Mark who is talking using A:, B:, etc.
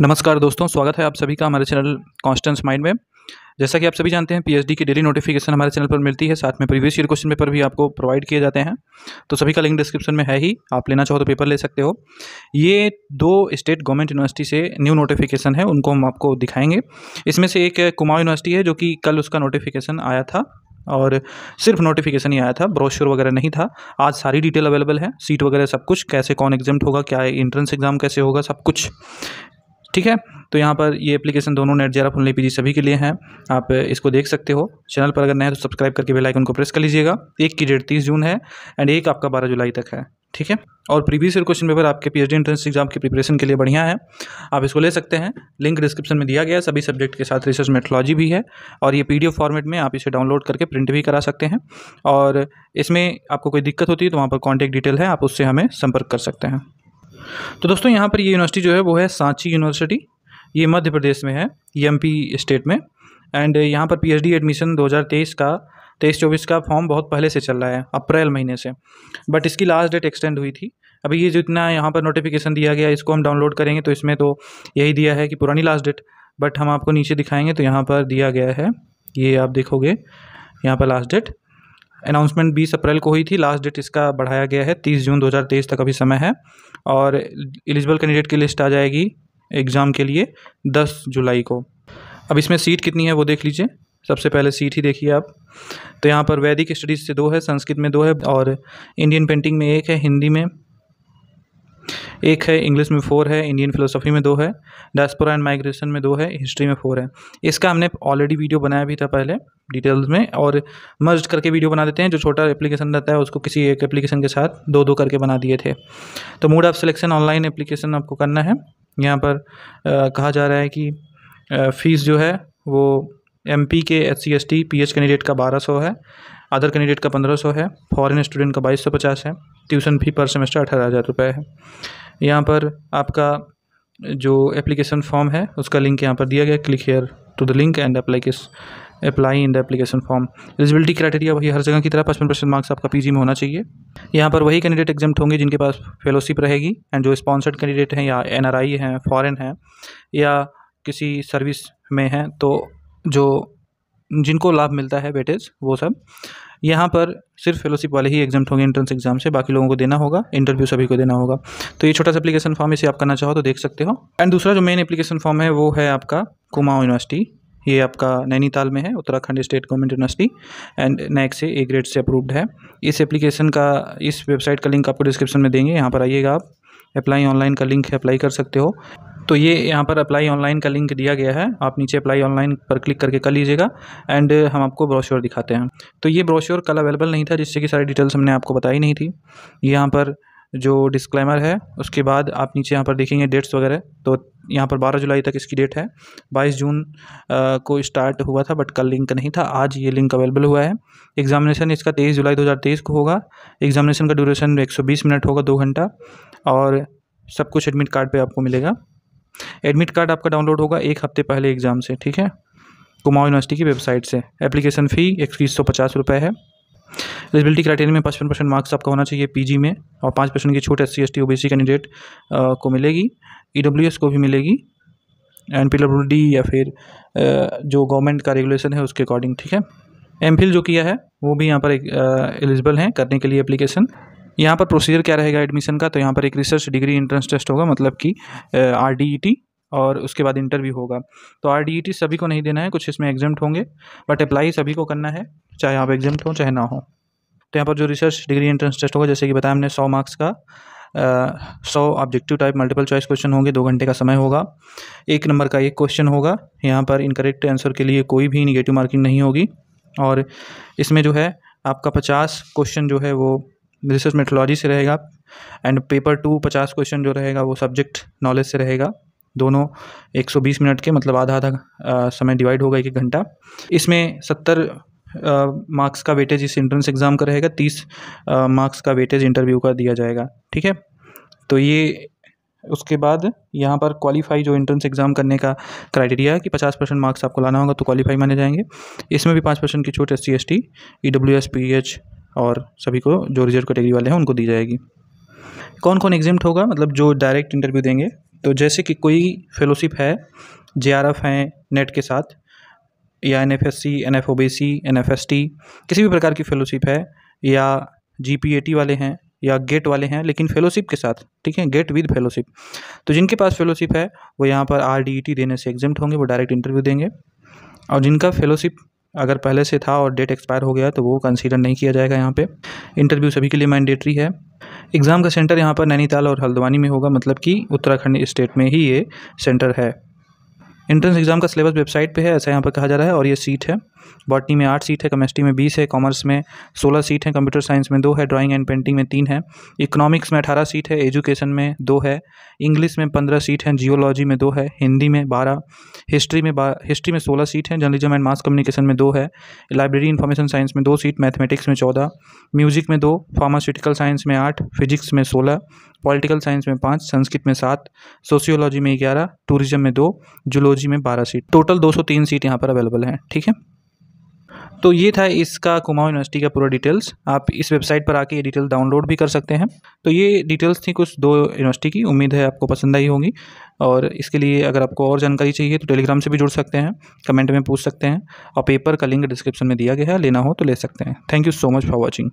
A: नमस्कार दोस्तों स्वागत है आप सभी का हमारे चैनल कॉन्स्टेंस माइंड में जैसा कि आप सभी जानते हैं पीएचडी की डेली नोटिफिकेशन हमारे चैनल पर मिलती है साथ में प्रीवियस ईयर क्वेश्चन पेपर भी आपको प्रोवाइड किए जाते हैं तो सभी का लिंक डिस्क्रिप्शन में है ही आप लेना चाहो तो पेपर ले सकते हो ये दो स्टेट गवर्नमेंट यूनिवर्सिटी से न्यू नोटिफिकेशन है उनको हम आपको दिखाएंगे इसमें से एक कुमाऊँ यूनिवर्सिटी है जो कि कल उसका नोटिफिकेशन आया था और सिर्फ नोटिफिकेशन ही आया था ब्रोशर वगैरह नहीं था आज सारी डिटेल अवेलेबल है सीट वगैरह सब कुछ कैसे कौन एग्जाम होगा क्या एंट्रेंस एग्ज़ाम कैसे होगा सब कुछ ठीक है तो यहाँ पर ये एप्लीकेशन दोनों नेट जेरा फुल पीजी सभी के लिए हैं आप इसको देख सकते हो चैनल पर अगर नए हैं तो सब्सक्राइब करके बेल आइकन को प्रेस कर लीजिएगा एक की डेट तीस जून है एंड एक आपका बारह जुलाई तक है ठीक है और प्रीवियस ईयर क्वेश्चन पेपर आपके पीएचडी एंट्रेंस एग्जाम की प्रिपरेशन के लिए बढ़िया है आप इसको ले सकते हैं लिंक डिस्क्रिप्शन में दिया गया सभी सब्जेक्ट के साथ रिसर्च मेथोलॉजी भी है और ये पीडीएफ फॉर्मेट में आप इसे डाउनलोड करके प्रिंट भी करा सकते हैं और इसमें आपको कोई दिक्कत होती है तो वहाँ पर कॉन्टैक्ट डिटेल है आप उससे हमें संपर्क कर सकते हैं तो दोस्तों यहाँ पर ये यूनिवर्सिटी जो है वो है सांची यूनिवर्सिटी ये मध्य प्रदेश में है ये एम स्टेट में एंड यहाँ पर पी एडमिशन दो का तेईस चौबीस का फॉर्म बहुत पहले से चल रहा है अप्रैल महीने से बट इसकी लास्ट डेट एक्सटेंड हुई थी अभी ये जितना यहाँ पर नोटिफिकेशन दिया गया इसको हम डाउनलोड करेंगे तो इसमें तो यही दिया है कि पुरानी लास्ट डेट बट हम आपको नीचे दिखाएंगे तो यहाँ पर दिया गया है ये आप देखोगे यहाँ पर लास्ट डेट अनाउंसमेंट 20 अप्रैल को हुई थी लास्ट डेट इसका बढ़ाया गया है 30 जून 2023 तक अभी समय है और एलिजिबल कैंडिडेट की लिस्ट आ जाएगी एग्ज़ाम के लिए 10 जुलाई को अब इसमें सीट कितनी है वो देख लीजिए सबसे पहले सीट ही देखिए आप तो यहाँ पर वैदिक स्टडीज़ से दो है संस्कृत में दो है और इंडियन पेंटिंग में एक है हिंदी में एक है इंग्लिश में फोर है इंडियन फिलोसफी में दो है डास्पोरा एंड माइग्रेशन में दो है हिस्ट्री में फोर है इसका हमने ऑलरेडी वीडियो बनाया भी था पहले डिटेल्स में और मर्ज करके वीडियो बना देते हैं जो छोटा एप्लीकेशन रहता है उसको किसी एक एप्लीकेशन के साथ दो दो करके बना दिए थे तो mode of selection online application आपको करना है यहाँ पर आ, कहा जा रहा है कि फ़ीस जो है वो एम पी के H C S T P H candidate का बारह सौ है अदर कैंडिडेट का पंद्रह सौ है फॉरेन स्टूडेंट का बाईस सौ पचास है ट्यूशन फी पर सेमेस्टर अठारह हज़ार रुपये है यहाँ पर आपका जो एप्लीकेशन फॉर्म है उसका लिंक यहाँ पर दिया गया click here to the link and kiss apply in the application form eligibility criteria वही हर जगह की तरह पचपन परसेंट मार्क्स आपका पीजी में होना चाहिए यहाँ पर वही कैंडिडेट एग्जाम होंगे जिनके पास फेलोशिप रहेगी एंड जो स्पॉन्सर्ड कैंडिडेट हैं या एनआरआई हैं फॉरेन हैं या किसी सर्विस में हैं तो जो जिनको लाभ मिलता है बेटेज वो सब यहाँ पर सिर्फ फेलोशिप वाले ही एग्जाम होंगे एंट्रेंस एग्जाम से बाकी लोगों को देना होगा इंटरव्यू सभी को देना होगा तो ये छोटा सा एप्लीकेशन फॉर्म इसे आप करना चाहो तो देख सकते हो एंड दूसरा जो मेन एप्लीकेशन फॉर्म है वो है आपका कुमाऊँ यूनिवर्सिटी ये आपका नैनीताल में है Uttarakhand state government university and NAAC से ए ग्रेड से अप्रूव्ड है इस एप्लीकेशन का इस वेबसाइट का लिंक आपको डिस्क्रिप्शन में देंगे यहाँ पर आइएगा आप अप्लाई ऑनलाइन का लिंक है अप्लाई कर सकते हो तो ये यहाँ पर अप्लाई ऑनलाइन का लिंक दिया गया है आप नीचे अप्लाई ऑनलाइन पर क्लिक करके कर लीजिएगा एंड हम आपको ब्रोशर दिखाते हैं तो ये ब्रोशर कल अवेलेबल नहीं था जिससे कि सारी डिटेल्स हमने आपको बताई नहीं थी यहाँ पर जो डिस्क्लेमर है उसके बाद आप नीचे यहाँ पर देखेंगे डेट्स वगैरह तो यहाँ पर 12 जुलाई तक इसकी डेट है 22 जून आ, को स्टार्ट हुआ था बट कल लिंक नहीं था आज ये लिंक अवेलेबल हुआ है एग्जामिनेशन इसका 23 जुलाई 2023 को होगा एग्जामिनेशन का ड्यूरेशन 120 मिनट होगा दो घंटा और सब कुछ एडमिट कार्ड पे आपको मिलेगा एडमिट कार्ड आपका डाउनलोड होगा एक हफ्ते पहले एग्ज़ाम से ठीक है कुमाऊ यूनिवर्सिटी की वेबसाइट से एप्लीकेशन फ़ी इक्कीस सौ पचास रुपये है एलिजिबिलिटी क्राइटेरिया में पचपन परसेंट मार्क्स आपका होना चाहिए पीजी में और पाँच परसेंट की छूट S C S T O B C candidate को मिलेगी ई डब्ल्यू एस को भी मिलेगी एंड पी डब्ल्यू डी या फिर जो गवर्नमेंट का रेगुलेशन है उसके अकॉर्डिंग ठीक है एम फिल जो किया है वो भी यहाँ पर एलिजिबल हैं करने के लिए एप्लीकेशन यहाँ पर प्रोसीजर क्या रहेगा एडमिशन का तो यहाँ पर एक रिसर्च डिग्री इंट्रेंस टेस्ट होगा मतलब कि आर डी ई टी और उसके बाद इंटरव्यू होगा तो आर डी ई टी सभी को नहीं देना है कुछ इसमें एग्जाम होंगे बट अप्लाई सभी को करना है चाहे आप एग्जाम्ट हो चाहे ना हो तो यहाँ पर जो रिसर्च डिग्री इंट्रेंस टेस्ट होगा जैसे कि बताया हमने सौ मार्क्स का सौ objective type multiple choice question होंगे दो घंटे का समय होगा एक नंबर का एक क्वेश्चन होगा यहाँ पर इनकरेक्ट आंसर के लिए कोई भी निगेटिव मार्किंग नहीं होगी और इसमें जो है आपका पचास क्वेश्चन जो है वो रिसर्च मेथोलॉजी से रहेगा एंड पेपर टू पचास क्वेश्चन जो रहेगा वो सब्जेक्ट नॉलेज से रहेगा दोनों 120 मिनट के मतलब आधा आधा समय डिवाइड होगा एक एक घंटा इसमें 70 मार्क्स का वेटेज इस एंट्रेंस एग्ज़ाम का रहेगा 30 मार्क्स का वेटेज इंटरव्यू का दिया जाएगा ठीक है तो ये उसके बाद यहाँ पर क्वालिफाई जो एंट्रेंस एग्ज़ाम करने का क्राइटेरिया है कि 50 परसेंट मार्क्स आपको लाना होगा तो क्वालिफाई माने जाएंगे इसमें भी पाँच परसेंट की छूट S C S T E W S P H और सभी को जो रिजर्व कैटेगरी वाले हैं उनको दी जाएगी कौन कौन एग्जिम्ट होगा मतलब जो डायरेक्ट इंटरव्यू देंगे तो जैसे कि कोई फेलोशिप है जे आर एफ हैं नेट के साथ या N F S C N F O B C N F S T किसी भी प्रकार की फेलोशिप है या जी पी ए टी वाले हैं या गेट e वाले हैं लेकिन फेलोशिप के साथ ठीक है गेट विद फेलोशिप तो जिनके पास फेलोशिप है वो यहाँ पर आर डी ई टी देने से एग्जिम्ट होंगे वो डायरेक्ट इंटरव्यू देंगे और जिनका फेलोशिप अगर पहले से था और डेट एक्सपायर हो गया तो वो कंसीडर नहीं किया जाएगा यहाँ पे इंटरव्यू सभी के लिए मैंडेटरी है एग्ज़ाम का सेंटर यहाँ पर नैनीताल और हल्द्वानी में होगा मतलब कि उत्तराखंड स्टेट में ही ये सेंटर है एंट्रेंस एग्ज़ाम का सिलेबस वेबसाइट पे है ऐसा यहाँ पर कहा जा रहा है और ये सीट है बॉटनी में आठ सीट है केमिस्ट्री में बीस है कॉमर्स में सोलह सीट है कंप्यूटर साइंस में दो है ड्राइंग एंड पेंटिंग में तीन है इकोनॉमिक्स में अठारह सीट है एजुकेशन में दो है इंग्लिश में पंद्रह सीट हैं जियोलॉजी में दो है हिंदी में बारह हिस्ट्री में हिस्ट्री में सोलह सीट हैं जर्नलिज्म एंड मास कम्युनिकेशन में दो है लाइब्रेरी इन्फॉर्मेशन साइंस में दो सीट मैथमेटिक्स में चौदह म्यूजिक में दो फार्मास्यूटिकल साइंस में आठ फिजिक्स में सोलह पॉलिटिकल साइंस में पाँच संस्कृत में सात सोशियोलॉजी में ग्यारह टूरिज्म में दो जूलॉजी में बारह सीट टोटल दो सौ तीन सीट यहाँ पर अवेलेबल हैं ठीक है तो ये था इसका कुमा यूनिवर्सिटी का पूरा डिटेल्स आप इस वेबसाइट पर आके ये डिटेल डाउनलोड भी कर सकते हैं तो ये डिटेल्स थी कुछ दो यूनिवर्सिटी की उम्मीद है आपको पसंद आई होगी और इसके लिए अगर आपको और जानकारी चाहिए तो टेलीग्राम से भी जुड़ सकते हैं कमेंट में पूछ सकते हैं और पेपर का लिंक डिस्क्रिप्शन में दिया गया है लेना हो तो ले सकते हैं thank you so much for watching